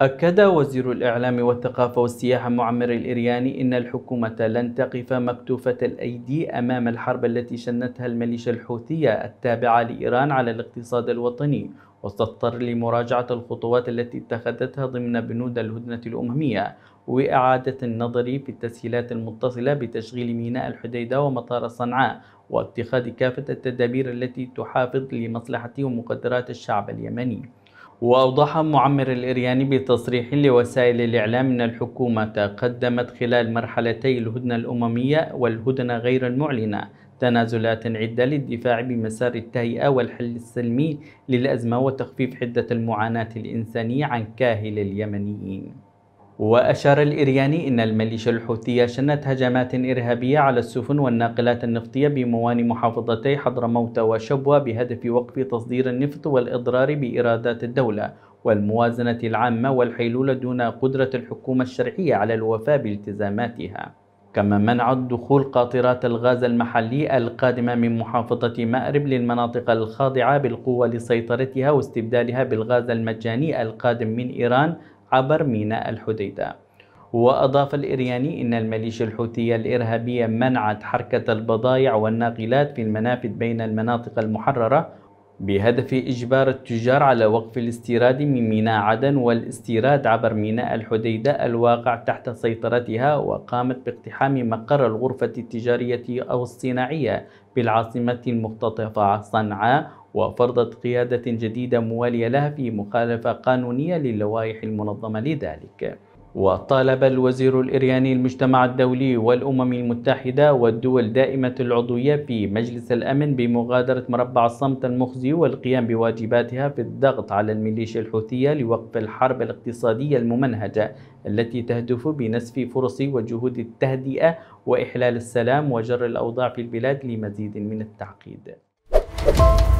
أكد وزير الإعلام والثقافة والسياحة معمر الإرياني إن الحكومة لن تقف مكتوفة الأيدي أمام الحرب التي شنتها الميليشيا الحوثية التابعة لإيران على الاقتصاد الوطني وستضطر لمراجعة الخطوات التي اتخذتها ضمن بنود الهدنة الأممية وإعادة النظر في التسهيلات المتصلة بتشغيل ميناء الحديدة ومطار صنعاء واتخاذ كافة التدابير التي تحافظ لمصلحة ومقدرات الشعب اليمني وأوضح معمر الإرياني بتصريح لوسائل الإعلام أن الحكومة قدمت خلال مرحلتي الهدنة الأممية والهدنة غير المعلنة تنازلات عدة للدفاع بمسار التهيئة والحل السلمي للأزمة وتخفيف حدة المعاناة الإنسانية عن كاهل اليمنيين وأشار الإرياني إن الميليشيا الحوثية شنت هجمات إرهابية على السفن والناقلات النفطية بموانئ محافظتي حضرموت وشبوة بهدف وقف تصدير النفط والإضرار بإيرادات الدولة والموازنة العامة والحيلولة دون قدرة الحكومة الشرعية على الوفاء بالتزاماتها كما منعت دخول قاطرات الغاز المحلي القادمة من محافظة مأرب للمناطق الخاضعة بالقوة لسيطرتها واستبدالها بالغاز المجاني القادم من إيران عبر ميناء الحديدة وأضاف الإرياني أن الميليشيا الحوثية الإرهابية منعت حركة البضائع والناقلات في المنافذ بين المناطق المحررة بهدف إجبار التجار على وقف الاستيراد من ميناء عدن والاستيراد عبر ميناء الحديدة الواقع تحت سيطرتها وقامت باقتحام مقر الغرفة التجارية أو الصناعية بالعاصمة المختطفة صنعاء وفرضت قيادة جديدة موالية لها في مخالفة قانونية للوائح المنظمة لذلك وطالب الوزير الإرياني المجتمع الدولي والأمم المتحدة والدول دائمة العضوية في مجلس الأمن بمغادرة مربع الصمت المخزي والقيام بواجباتها في الضغط على الميليشيا الحوثية لوقف الحرب الاقتصادية الممنهجة التي تهدف بنسف فرص وجهود التهدئة وإحلال السلام وجر الأوضاع في البلاد لمزيد من التعقيد.